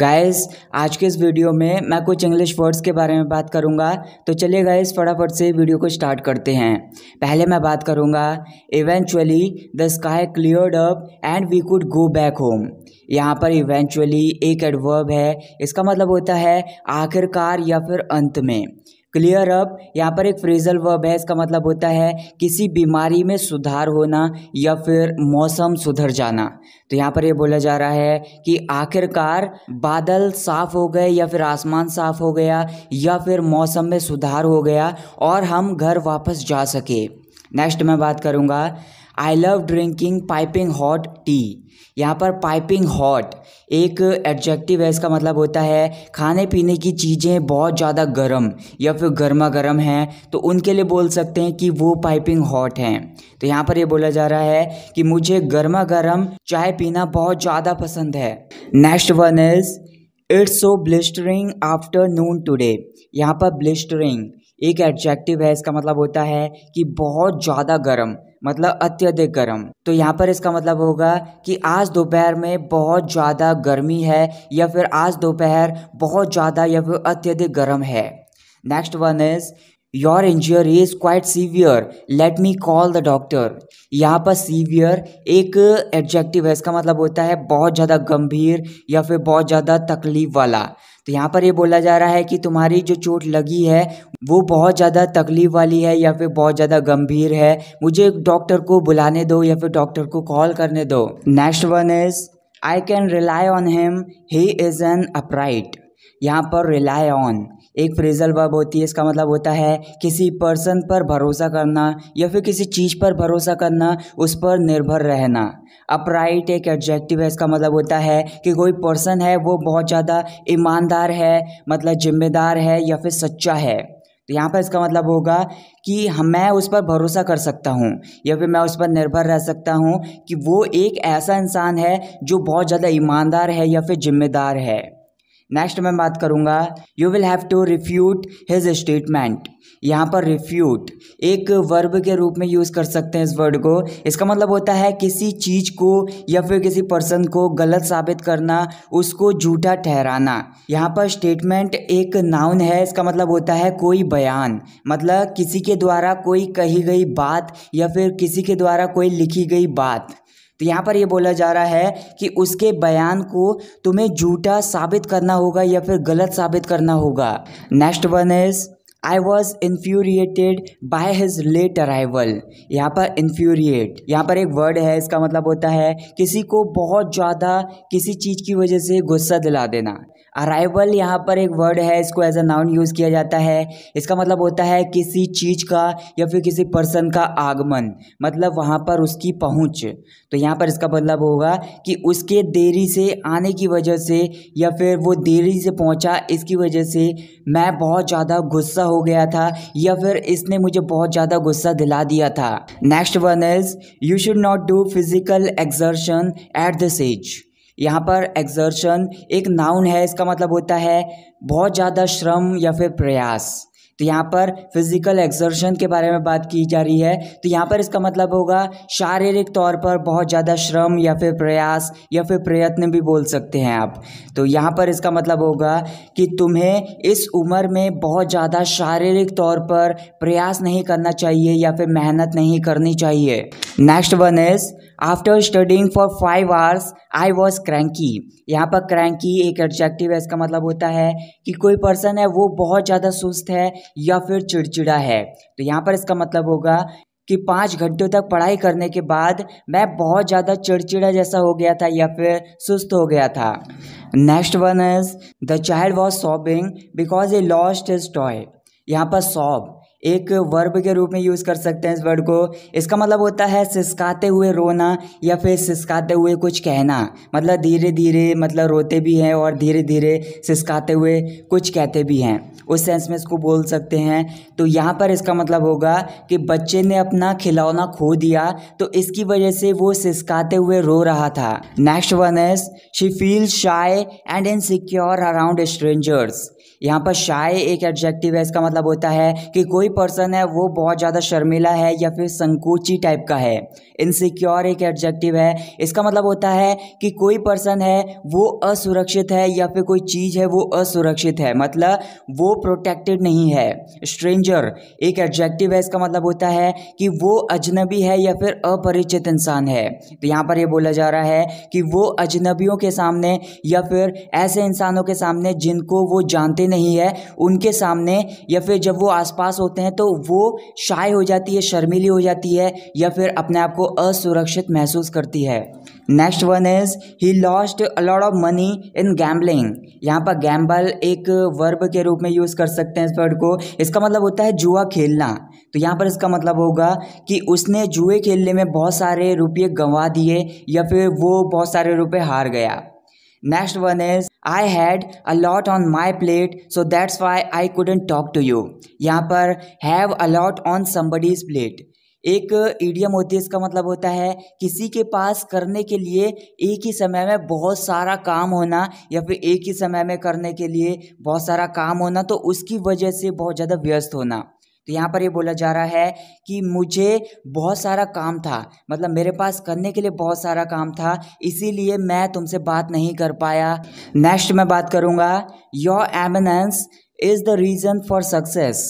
guys आज के इस वीडियो में मैं कुछ इंग्लिश वर्ड्स के बारे में बात करूंगा तो चलिए गाइस फटाफट से वीडियो को स्टार्ट करते हैं पहले मैं बात करूंगा eventually the sky cleared up and we could go back home यहाँ पर इवेंचुअली एक एडवर्ब है इसका मतलब होता है आखिरकार या फिर अंत में क्लियर अप यहाँ पर एक फ्रेजल वर्ब है इसका मतलब होता है किसी बीमारी में सुधार होना या फिर मौसम सुधर जाना तो यहाँ पर ये यह बोला जा रहा है कि आखिरकार बादल साफ हो गए या फिर आसमान साफ हो गया या फिर मौसम में सुधार हो गया और हम घर वापस जा सके नेक्स्ट मैं बात करूँगा I love drinking piping hot tea यहाँ पर पाइपिंग हॉट एक एडजेक्टिव है इसका मतलब होता है खाने पीने की चीज़ें बहुत ज़्यादा गर्म या फिर गर्मा गर्म हैं तो उनके लिए बोल सकते हैं कि वो पाइपिंग हॉट हैं तो यहाँ पर ये बोला जा रहा है कि मुझे गर्मा गर्म चाय पीना बहुत ज़्यादा पसंद है next one is it's so blistering afternoon today यहाँ पर ब्लिस्टरिंग एक एडजेक्टिव है इसका मतलब होता है कि बहुत ज़्यादा गर्म मतलब अत्यधिक गर्म तो यहाँ पर इसका मतलब होगा कि आज दोपहर में बहुत ज़्यादा गर्मी है या फिर आज दोपहर बहुत ज़्यादा या फिर अत्यधिक गर्म है next one is your injury is quite severe let me call the doctor यहाँ पर सीवियर एक एडजेक्टिव है इसका मतलब होता है बहुत ज़्यादा गंभीर या फिर बहुत ज़्यादा तकलीफ वाला तो यहाँ पर ये बोला जा रहा है कि तुम्हारी जो चोट लगी है वो बहुत ज़्यादा तकलीफ वाली है या फिर बहुत ज़्यादा गंभीर है मुझे डॉक्टर को बुलाने दो या फिर डॉक्टर को कॉल करने दो next one is I can rely on him he is an upright यहाँ पर रिलाई ऑन एक फ्रेज़ल वर्ब होती है इसका मतलब होता है किसी पर्सन पर भरोसा करना या फिर किसी चीज़ पर भरोसा करना उस पर निर्भर रहना अपराइट एक एडजेक्टिव है इसका मतलब होता है कि कोई पर्सन है वो बहुत ज़्यादा ईमानदार है मतलब जिम्मेदार है या फिर सच्चा है तो यहाँ पर इसका मतलब होगा कि हम मैं उस पर भरोसा कर सकता हूँ या फिर मैं उस पर निर्भर रह सकता हूँ कि वो एक ऐसा इंसान है जो बहुत ज़्यादा ईमानदार है या फिर जिम्मेदार है नेक्स्ट मैं बात करूँगा you will have to refute his statement यहाँ पर रिफ्यूट एक वर्ब के रूप में यूज़ कर सकते हैं इस वर्ड को इसका मतलब होता है किसी चीज़ को या फिर किसी पर्सन को गलत साबित करना उसको झूठा ठहराना यहाँ पर स्टेटमेंट एक नाउन है इसका मतलब होता है कोई बयान मतलब किसी के द्वारा कोई कही गई बात या फिर किसी के द्वारा कोई लिखी गई बात तो यहाँ पर यह बोला जा रहा है कि उसके बयान को तुम्हें झूठा साबित करना होगा या फिर गलत साबित करना होगा next one is I was infuriated by his late arrival यहाँ पर इन्फ्यूरिएट यहाँ पर एक वर्ड है इसका मतलब होता है किसी को बहुत ज़्यादा किसी चीज़ की वजह से गुस्सा दिला देना अराइवल यहाँ पर एक वर्ड है इसको एज अ नाउन यूज़ किया जाता है इसका मतलब होता है किसी चीज़ का या फिर किसी पर्सन का आगमन मतलब वहाँ पर उसकी पहुँच तो यहाँ पर इसका मतलब होगा कि उसके देरी से आने की वजह से या फिर वो देरी से पहुँचा इसकी वजह से मैं बहुत ज़्यादा गुस्सा हो गया था या फिर इसने मुझे बहुत ज़्यादा गुस्सा दिला दिया था next one is you should not do physical exertion at this age यहाँ पर एक्जर्शन एक नाउन है इसका मतलब होता है बहुत ज़्यादा श्रम या फिर प्रयास तो यहाँ पर फिजिकल एक्सर्शन के बारे में बात की जा रही है तो यहाँ पर इसका मतलब होगा शारीरिक तौर पर बहुत ज़्यादा श्रम या फिर प्रयास या फिर प्रयत्न भी बोल सकते हैं आप तो यहाँ पर इसका मतलब होगा कि तुम्हें इस उम्र में बहुत ज़्यादा शारीरिक तौर पर प्रयास नहीं करना चाहिए या फिर मेहनत नहीं करनी चाहिए next one is after studying for five hours I was cranky यहाँ पर क्रैंकी एक एडजेक्टिव है इसका मतलब होता है कि कोई पर्सन है वो बहुत ज़्यादा सुस्त है या फिर चिड़चिड़ा है तो यहाँ पर इसका मतलब होगा कि पाँच घंटों तक पढ़ाई करने के बाद मैं बहुत ज़्यादा चिड़चिड़ा जैसा हो गया था या फिर सुस्त हो गया था next one is the child was sobbing because a lost is toy यहाँ पर सॉब एक वर्ब के रूप में यूज़ कर सकते हैं इस वर्ड को इसका मतलब होता है सिसकाते हुए रोना या फिर सिसकाते हुए कुछ कहना मतलब धीरे धीरे मतलब रोते भी हैं और धीरे धीरे सिसकाते हुए कुछ कहते भी हैं उस सेंस में इसको बोल सकते हैं तो यहाँ पर इसका मतलब होगा कि बच्चे ने अपना खिलौना खो दिया तो इसकी वजह से वो सिसकाते हुए रो रहा था next one is she feel shy and insecure around strangers यहाँ पर शाय एक एडजेक्टिव है इसका मतलब होता है कि कोई पर्सन है वो बहुत ज़्यादा शर्मिला है या फिर संकोची टाइप का है इनसिक्योर एक एडजेक्टिव है इसका मतलब होता है कि कोई पर्सन है वो असुरक्षित है या फिर कोई चीज़ है वो असुरक्षित है मतलब वो प्रोटेक्टेड नहीं है स्ट्रेंजर एक एडजेक्टिव है इसका मतलब होता है कि वो अजनबी है या फिर अपरिचित इंसान है तो यहाँ पर यह बोला जा रहा है कि वो अजनबियों के सामने या फिर ऐसे इंसानों के सामने जिनको वो जानते नहीं है उनके सामने या फिर जब वो आसपास होते हैं तो वो शाय हो जाती है शर्मीली हो जाती है या फिर अपने आप को असुरक्षित महसूस करती है next one is he lost a lot of money in gambling यहाँ पर गैम्बल एक वर्ब के रूप में यूज़ कर सकते हैं इस वर्ड को इसका मतलब होता है जुआ खेलना तो यहाँ पर इसका मतलब होगा कि उसने जुए खेलने में बहुत सारे रुपये गंवा दिए या फिर वो बहुत सारे रुपये हार गया next one is I had a lot on my plate so that's why I couldn't talk to you यहाँ पर have a lot on somebody's plate एक ईडियम होती है इसका मतलब होता है किसी के पास करने के लिए एक ही समय में बहुत सारा काम होना या फिर एक ही समय में करने के लिए बहुत सारा काम होना तो उसकी वजह से बहुत ज़्यादा व्यस्त होना तो यहाँ पर ये बोला जा रहा है कि मुझे बहुत सारा काम था मतलब मेरे पास करने के लिए बहुत सारा काम था इसीलिए मैं तुमसे बात नहीं कर पाया नेक्स्ट मैं बात करूँगा your eminence is the reason for success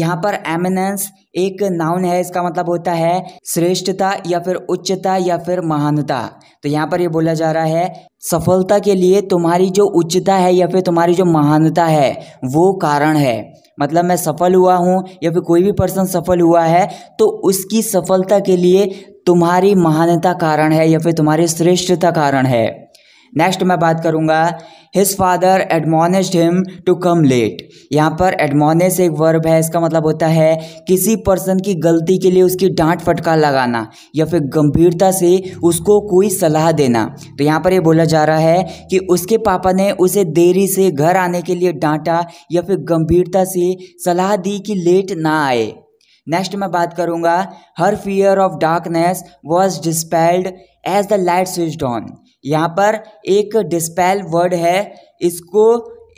यहाँ पर एमिनेंस एक नाउन है इसका मतलब होता है श्रेष्ठता या फिर उच्चता या फिर महानता तो यहाँ पर ये बोला जा रहा है सफलता के लिए तुम्हारी जो उच्चता है या फिर तुम्हारी जो महानता है वो कारण है मतलब मैं सफल हुआ हूँ या फिर कोई भी पर्सन सफल हुआ है तो उसकी सफलता के लिए तुम्हारी महानता कारण है या फिर तुम्हारी श्रेष्ठता कारण है नेक्स्ट मैं बात करूँगा his father admonished him to come late यहाँ पर एडमोनिस एक वर्ब है इसका मतलब होता है किसी पर्सन की गलती के लिए उसकी डांट फटकार लगाना या फिर गंभीरता से उसको कोई सलाह देना तो यहाँ पर ये बोला जा रहा है कि उसके पापा ने उसे देरी से घर आने के लिए डांटा या फिर गंभीरता से सलाह दी कि लेट ना आए नेक्स्ट मैं बात करूँगा her fear of darkness was dispelled as the light switch on यहाँ पर एक डिस्पेल वर्ड है इसको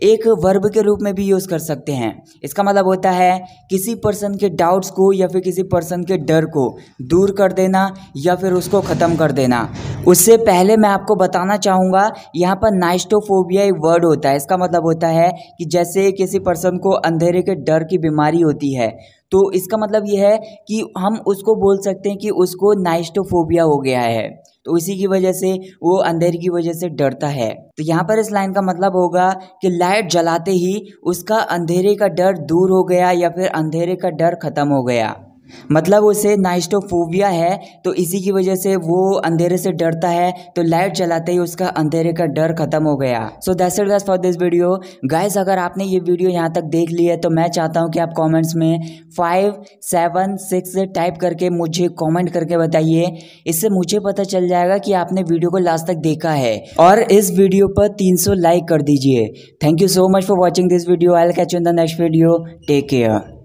एक वर्ब के रूप में भी यूज़ कर सकते हैं इसका मतलब होता है किसी पर्सन के डाउट्स को या फिर किसी पर्सन के डर को दूर कर देना या फिर उसको ख़त्म कर देना उससे पहले मैं आपको बताना चाहूँगा यहाँ पर नाइस्टोफोबिया एक वर्ड होता है इसका मतलब होता है कि जैसे किसी पर्सन को अंधेरे के डर की बीमारी होती है तो इसका मतलब यह है कि हम उसको बोल सकते हैं कि उसको नाइस्टोफोबिया हो गया है तो इसी की वजह से वो अंधेरे की वजह से डरता है तो यहाँ पर इस लाइन का मतलब होगा कि लाइट जलाते ही उसका अंधेरे का डर दूर हो गया या फिर अंधेरे का डर खत्म हो गया मतलब उसे नाइस्टोफोबिया है तो इसी की वजह से वो अंधेरे से डरता है तो लाइट चलाते ही उसका अंधेरे का डर खत्म हो गया so that's it for this video guys अगर आपने ये वीडियो यहाँ तक देख ली है तो मैं चाहता हूँ कि आप कमेंट्स में फाइव सेवन सिक्स टाइप करके मुझे कमेंट करके बताइए इससे मुझे पता चल जाएगा कि आपने वीडियो को लास्ट तक देखा है और इस वीडियो पर तीन लाइक कर दीजिए thank you so much for watching this video I catch in the next video take care